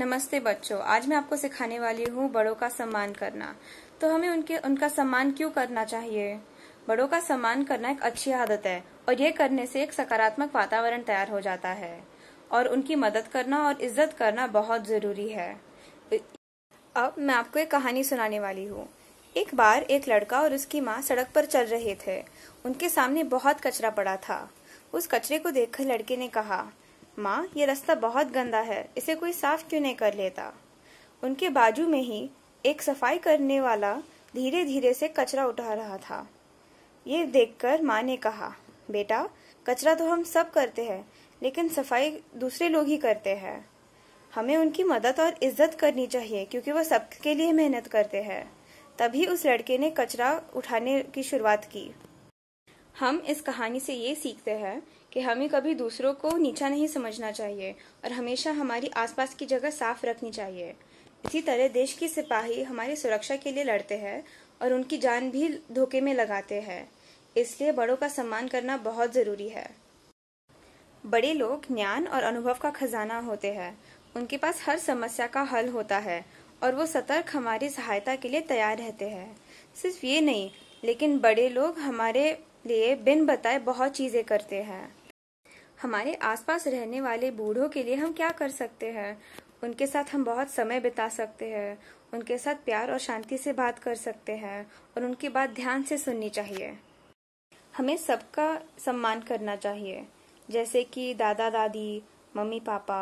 नमस्ते बच्चों आज मैं आपको सिखाने वाली हूँ बड़ों का सम्मान करना तो हमें उनके उनका सम्मान क्यों करना चाहिए बड़ों का सम्मान करना एक अच्छी आदत है और यह करने से एक सकारात्मक वातावरण तैयार हो जाता है और उनकी मदद करना और इज्जत करना बहुत जरूरी है अब मैं आपको एक कहानी सुनाने वाली हूँ एक बार एक लड़का और उसकी माँ सड़क पर चल रहे थे उनके सामने बहुत कचरा पड़ा था उस कचरे को देखकर लड़के ने कहा माँ ये रास्ता बहुत गंदा है इसे कोई साफ क्यों नहीं कर लेता उनके बाजू में ही एक सफाई करने वाला धीरे धीरे से कचरा उठा रहा था ये देखकर माँ ने कहा बेटा कचरा तो हम सब करते हैं लेकिन सफाई दूसरे लोग ही करते हैं हमें उनकी मदद और इज्जत करनी चाहिए क्योंकि वह सबके लिए मेहनत करते हैं तभी उस लड़के ने कचरा उठाने की शुरुआत की हम इस कहानी से ये सीखते हैं कि हमें कभी दूसरों को नीचा नहीं समझना चाहिए और हमेशा हमारी आसपास की जगह साफ रखनी चाहिए इसी तरह देश के सिपाही हमारी सुरक्षा के लिए लड़ते हैं और उनकी जान भी धोखे में लगाते हैं इसलिए बड़ों का सम्मान करना बहुत ज़रूरी है बड़े लोग ज्ञान और अनुभव का खजाना होते हैं उनके पास हर समस्या का हल होता है और वो सतर्क हमारी सहायता के लिए तैयार रहते हैं सिर्फ ये नहीं लेकिन बड़े लोग हमारे लिए बिन बताए बहुत चीज़ें करते हैं हमारे आसपास रहने वाले बूढ़ों के लिए हम क्या कर सकते हैं उनके साथ हम बहुत समय बिता सकते हैं उनके साथ प्यार और शांति से बात कर सकते हैं और उनकी बात ध्यान से सुननी चाहिए हमें सबका सम्मान करना चाहिए जैसे कि दादा दादी मम्मी पापा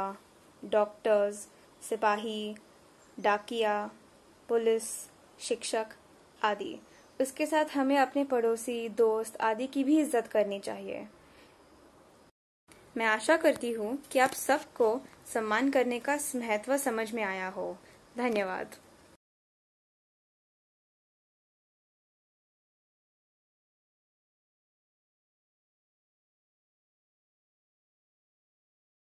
डॉक्टर्स सिपाही डाकिया पुलिस शिक्षक आदि उसके साथ हमें अपने पड़ोसी दोस्त आदि की भी इज्जत करनी चाहिए मैं आशा करती हूँ कि आप सबको सम्मान करने का महत्व समझ में आया हो धन्यवाद